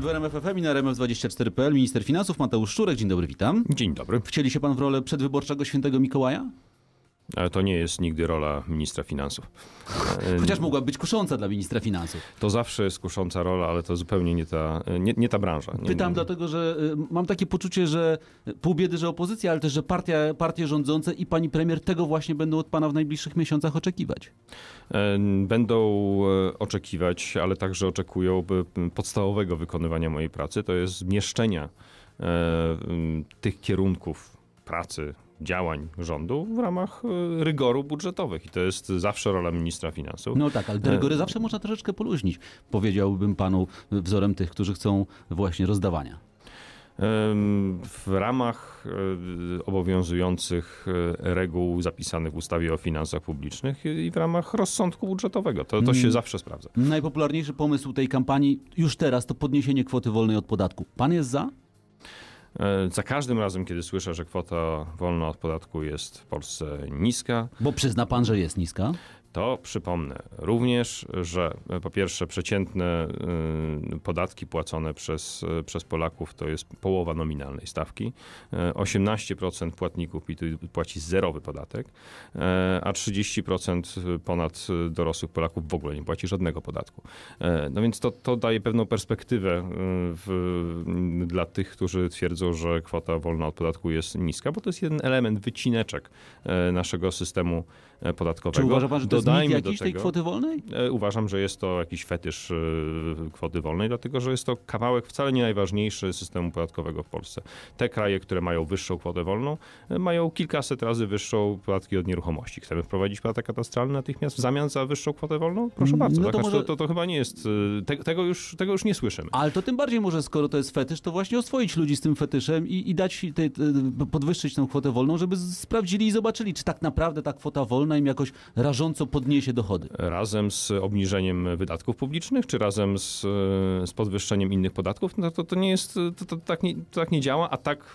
W RMF i na RMF24.pl minister finansów Mateusz Szczurek. Dzień dobry, witam. Dzień dobry. Wcieli się pan w rolę przedwyborczego świętego Mikołaja? Ale to nie jest nigdy rola ministra finansów. Chociaż mogła być kusząca dla ministra finansów. To zawsze jest kusząca rola, ale to zupełnie nie ta, nie, nie ta branża. Nie, Pytam nie, dlatego, że y, mam takie poczucie, że y, pół biedy, że opozycja, ale też, że partia, partie rządzące i pani premier tego właśnie będą od pana w najbliższych miesiącach oczekiwać. E, będą e, oczekiwać, ale także oczekują podstawowego wykonywania mojej pracy, to jest zmieszczenia e, tych kierunków pracy działań rządu w ramach e, rygoru budżetowych i to jest zawsze rola ministra finansów. No tak, ale te rygory e, zawsze można troszeczkę poluźnić, powiedziałbym panu wzorem tych, którzy chcą właśnie rozdawania. E, w ramach obowiązujących reguł zapisanych w ustawie o finansach publicznych i w ramach rozsądku budżetowego. To, to się mm. zawsze sprawdza. Najpopularniejszy pomysł tej kampanii już teraz to podniesienie kwoty wolnej od podatku. Pan jest za? E, za każdym razem, kiedy słyszę, że kwota wolna od podatku jest w Polsce niska. Bo przyzna pan, że jest niska? to przypomnę również, że e, po pierwsze przeciętne y, podatki płacone przez, e, przez Polaków to jest połowa nominalnej stawki. 18% e, płatników płaci zerowy podatek, a 30% ponad dorosłych Polaków w ogóle nie płaci żadnego podatku. No więc to, to daje pewną perspektywę y, w, dla tych, którzy twierdzą, że kwota wolna od podatku jest niska, bo to jest jeden element, wycineczek naszego systemu podatkowego. Czy uważa pan, że to dodajmy jakiejś do tego. tej kwoty wolnej? E, uważam, że jest to jakiś fetysz e, kwoty wolnej, dlatego że jest to kawałek wcale nie najważniejszy systemu podatkowego w Polsce. Te kraje, które mają wyższą kwotę wolną, e, mają kilkaset razy wyższą podatki od nieruchomości. Chcemy wprowadzić podatek katastralny natychmiast w zamian za wyższą kwotę wolną? Proszę mm, bardzo, no to, może... to, to, to, chyba nie jest, te, tego, już, tego już nie słyszymy. Ale to tym bardziej może, skoro to jest fetysz, to właśnie oswoić ludzi z tym fetyszem i, i dać, te, te, podwyższyć tę kwotę wolną, żeby sprawdzili i zobaczyli, czy tak naprawdę ta kwota wolna im jakoś rażąco podniesie dochody? Razem z obniżeniem wydatków publicznych, czy razem z, e, z podwyższeniem innych podatków, no to, to nie jest, to, to tak, nie, to tak nie działa, a tak,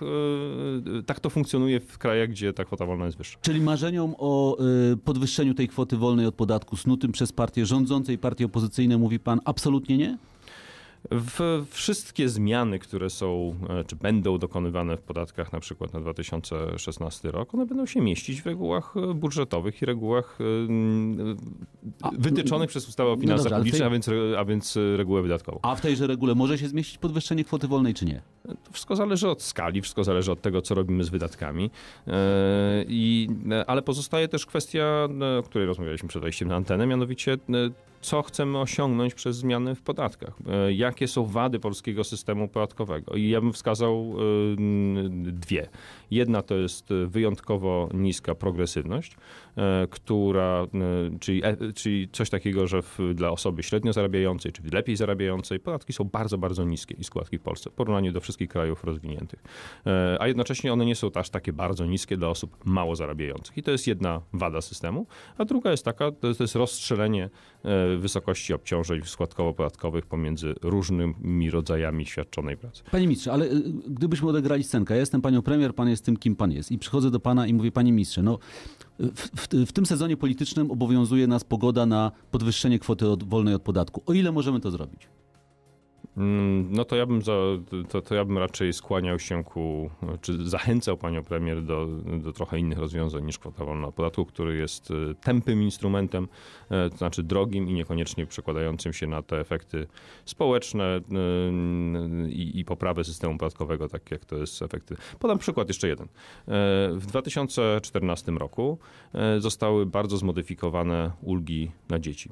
e, tak to funkcjonuje w krajach, gdzie ta kwota wolna jest wyższa. Czyli marzeniom o e, podwyższeniu tej kwoty wolnej od podatku snutym przez partię rządzące i partie opozycyjne mówi pan absolutnie nie? W wszystkie zmiany, które są, e, czy będą dokonywane w podatkach na przykład na 2016 rok, one będą się mieścić w regułach e, budżetowych i regułach e, wytyczonych przez ustawę o no finansach no dobrze, publicznych, tej... a, więc, a więc regułę wydatkową. A w tejże regule może się zmieścić podwyższenie kwoty wolnej, czy nie? To wszystko zależy od skali, wszystko zależy od tego, co robimy z wydatkami. E, I, e, ale pozostaje też kwestia, e, o której rozmawialiśmy przed wejściem na antenę, mianowicie co chcemy osiągnąć przez zmiany w podatkach. Jakie są wady polskiego systemu podatkowego? I ja bym wskazał dwie. Jedna to jest wyjątkowo niska progresywność, która, czyli, czyli coś takiego, że w, dla osoby średnio zarabiającej, czy lepiej zarabiającej, podatki są bardzo, bardzo niskie i składki w Polsce w porównaniu do wszystkich wszystkich krajów rozwiniętych. E, a jednocześnie one nie są aż takie bardzo niskie dla osób mało zarabiających. I to jest jedna wada systemu. A druga jest taka, to jest, to jest rozstrzelenie e, wysokości obciążeń składkowo-podatkowych pomiędzy różnymi rodzajami świadczonej pracy. Panie ministrze, ale e, gdybyśmy odegrali scenkę, ja jestem panią premier, pan jest tym, kim pan jest. I przychodzę do pana i mówię, panie ministrze, no w, w, w, tym sezonie politycznym obowiązuje nas pogoda na podwyższenie kwoty od, wolnej od podatku. O ile możemy to zrobić? Mm, no to ja bym, za, to, to ja bym raczej skłaniał się ku, czy zachęcał panią premier do, do trochę innych rozwiązań niż kwota wolna podatku, który jest y, tępym instrumentem, y, to znaczy drogim i niekoniecznie przekładającym się na te efekty społeczne y, i, i poprawę systemu podatkowego, tak jak to jest efekty. Podam przykład jeszcze jeden. W 2014 roku zostały bardzo zmodyfikowane ulgi na dzieci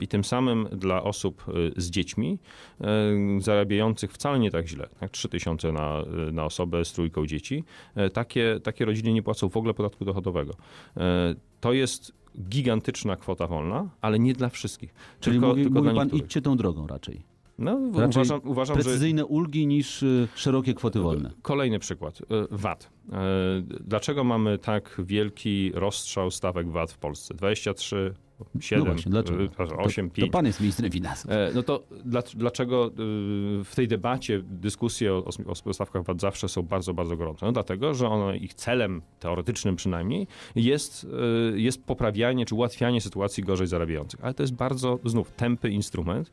i tym samym dla osób z dziećmi zarabiających wcale nie tak źle, tak? 3000 na, na osobę z trójką dzieci, e, takie, takie rodziny nie płacą w ogóle podatku dochodowego. E, to jest gigantyczna kwota wolna, ale nie dla wszystkich. Czyli tylko, mówi, tylko mówi pan, idźcie tą drogą raczej. No, Raczej uważam, uważam, precyzyjne że... ulgi niż e, szerokie kwoty wolne. Kolejny przykład. VAT. Dlaczego mamy tak wielki rozstrzał stawek VAT w Polsce? 23 7, no właśnie, dlaczego? 8, e, 5. To pan jest ministrem finansów. E, no to dlaczego e, w tej debacie dyskusje o, o stawkach VAT zawsze są bardzo, bardzo gorące? No dlatego, że ono, ich celem teoretycznym przynajmniej jest, jest poprawianie czy ułatwianie sytuacji gorzej zarabiających. Ale to jest bardzo, znów, tępy instrument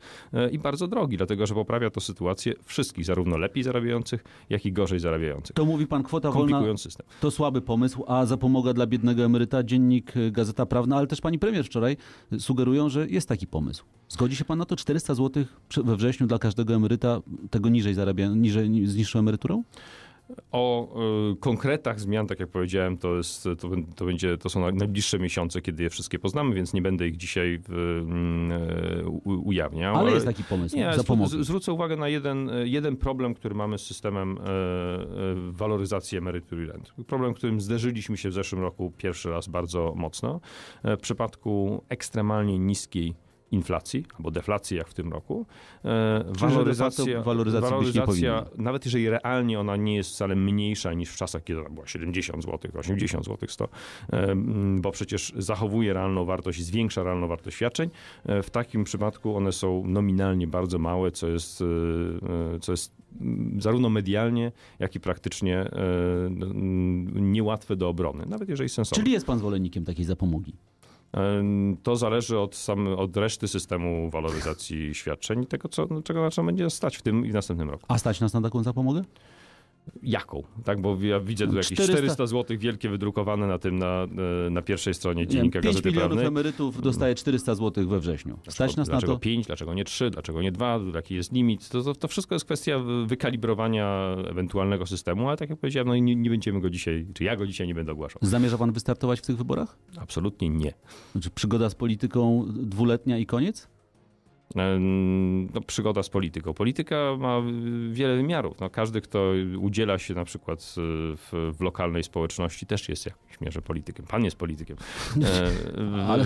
i bardzo drogi, dlatego, że poprawia to sytuację wszystkich, zarówno lepiej zarabiających, jak i gorzej zarabiających. To mówi pan kwota wolna, system. to słaby pomysł, a zapomoga dla biednego emeryta, dziennik Gazeta Prawna, ale też pani premier wczoraj sugerują, że jest taki pomysł. Zgodzi się pan na to 400 zł we wrześniu dla każdego emeryta, tego niżej zarabia, niżej, z niższą emeryturą? O y, konkretach zmian, tak jak powiedziałem, to, jest, to, to, będzie, to są najbliższe miesiące, kiedy je wszystkie poznamy, więc nie będę ich dzisiaj y, y, ujawniał. Ale, ale, jest taki pomysł. Nie, z, zwrócę uwagę na jeden, jeden problem, który mamy z systemem y, y, waloryzacji emerytur i rent. Problem, którym zderzyliśmy się w zeszłym roku pierwszy raz bardzo mocno. E, w przypadku ekstremalnie niskiej inflacji albo deflacji, jak w tym roku, e, Czyli waloryzacja, waloryzacja, waloryzacja nawet jeżeli realnie ona nie jest wcale mniejsza niż w czasach, kiedy ona była 70 zł, 80 zł, 100, bo przecież zachowuje realną wartość i zwiększa realną wartość świadczeń, e, w takim przypadku one są nominalnie bardzo małe, co jest, e, co jest zarówno medialnie, jak i praktycznie niełatwe do obrony, nawet jeżeli Czyli jest pan zwolennikiem takiej zapomogi? To zależy od, sam, od reszty systemu waloryzacji świadczeń i tego, co, czego na co będzie stać w tym i w następnym roku. A stać nas na taką zapomogę? jaką, tak? Bo ja widzę tu jakieś 400, 400 zł wielkie wydrukowane na tym, na, e, na pierwszej stronie dziennika gazety 5 milionów Prawnej. emerytów dostaje 400 zł we wrześniu. Stać nas dlaczego na to? 5, dlaczego nie 3, dlaczego nie 2, jaki jest limit? To, to, to, wszystko jest kwestia wykalibrowania ewentualnego systemu, ale tak jak powiedziałem, no nie, nie będziemy go dzisiaj, czy ja go dzisiaj nie będę ogłaszał. Zamierza pan wystartować w tych wyborach? Absolutnie nie. Znaczy przygoda z polityką dwuletnia i koniec? E, no, przygoda z polityką. Polityka ma wiele wymiarów. No, każdy, kto udziela się na przykład e, w, w lokalnej społeczności, też jest jakimś mierze politykiem. Pan jest politykiem. E, Ale...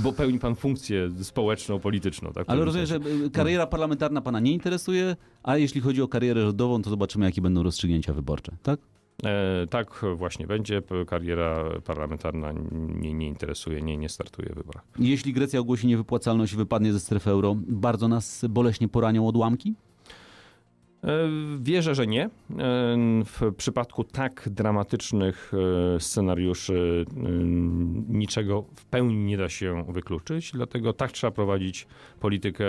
Bo pełni pan funkcję społeczną, polityczną. Tak? Ale rozumiem, że kariera parlamentarna pana nie interesuje, a jeśli chodzi o karierę rodową, to zobaczymy, jakie będą rozstrzygnięcia wyborcze, tak? E, tak właśnie będzie. Kariera parlamentarna nie, nie interesuje, nie, nie startuje w wyborach. Jeśli Grecja ogłosi niewypłacalność i wypadnie ze strefy euro, bardzo nas boleśnie poranią odłamki? E, wierzę, że nie. E, w przypadku tak dramatycznych e, scenariuszy niczego w pełni nie da się wykluczyć, dlatego tak trzeba prowadzić politykę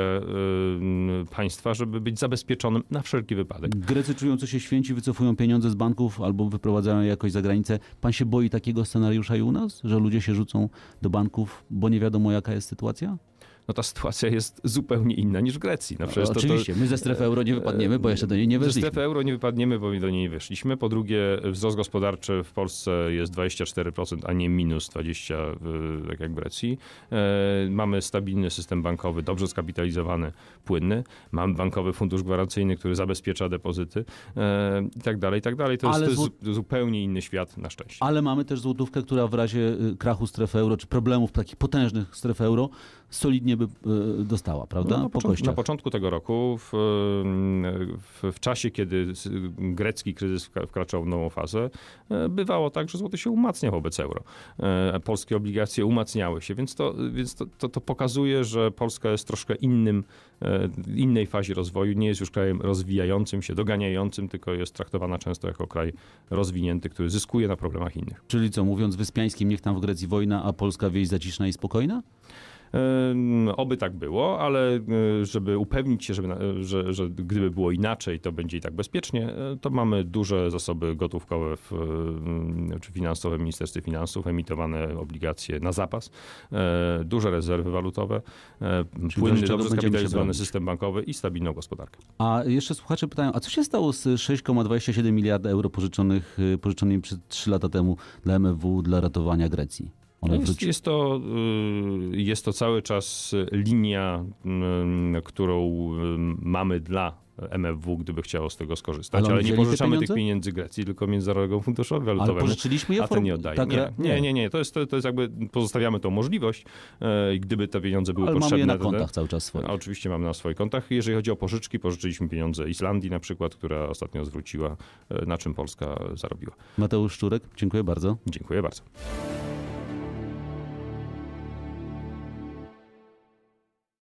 państwa, żeby być zabezpieczonym na wszelki wypadek. Grecy czują, co się święci, wycofują pieniądze z banków albo wyprowadzają je jakoś za granicę. Pan się boi takiego scenariusza i u nas, że ludzie się rzucą do banków, bo nie wiadomo jaka jest sytuacja? no ta sytuacja jest zupełnie inna niż w Grecji. No, no oczywiście, to, my ze strefy euro nie wypadniemy, bo jeszcze do niej nie weszliśmy. Ze strefy euro nie wypadniemy, bo do niej nie weszliśmy. Po drugie, wzrost gospodarczy w Polsce jest 24%, a nie minus 20%, e, tak jak w Grecji. E, mamy stabilny system bankowy, dobrze skapitalizowany, płynny. Mamy bankowy fundusz gwarancyjny, który zabezpiecza depozyty e, i tak dalej, i tak dalej. To jest, to jest zupełnie inny świat, na szczęście. Ale mamy też złotówkę, która w razie y, krachu strefy euro, czy problemów takich potężnych strefy euro, solidnie by e, dostała, prawda? No, na, początku, po na, początku, tego roku, w, e, w, w, czasie, kiedy grecki kryzys wkraczał w nową fazę, e, bywało tak, że złoty się umacnia wobec euro. Polskie obligacje umacniały się, więc to, więc to, to, to pokazuje, że Polska jest troszkę innym, innej fazie rozwoju. Nie jest już krajem rozwijającym się, doganiającym, tylko jest traktowana często jako kraj rozwinięty, który zyskuje na problemach innych. Czyli co, mówiąc wyspiańskim, niech tam w Grecji wojna, a Polska wieś zaciszna i spokojna? Oby tak było, ale e, żeby upewnić się, żeby, że, że gdyby było inaczej, to będzie i tak bezpiecznie, e, to mamy duże zasoby gotówkowe w, mm, czy finansowe w Ministerstwie Finansów, emitowane obligacje na zapas, e, duże rezerwy walutowe, Czyli płynny, dobrze skapitalizowany system bankowy i stabilną gospodarkę. A jeszcze słuchacze pytają, a co się stało z 6,27 miliarda euro pożyczonych, y, pożyczonymi przez 3 lata temu dla MFW dla ratowania Grecji? One no jest, jest, to, y, jest to cały czas linia, y, którą y, mamy dla MFW, gdyby chciało z tego skorzystać. Ale, ale nie pożyczamy tych pieniędzy Grecji, tylko Międzynarodowemu Funduszowi Walutowemu. Ale pożyczyliśmy je? A ten nie oddaje. Tak, tak, nie, nie, nie, nie. To, jest, to, jest jakby, pozostawiamy tą możliwość, gdyby te pieniądze były ale potrzebne. mamy je na kontach cały czas swoich. Oczywiście mamy na swoich kontach. Jeżeli chodzi o pożyczki, pożyczyliśmy pieniądze Islandii na przykład, która ostatnio zwróciła, na czym Polska zarobiła. Mateusz Szczurek, dziękuję bardzo. Dziękuję bardzo.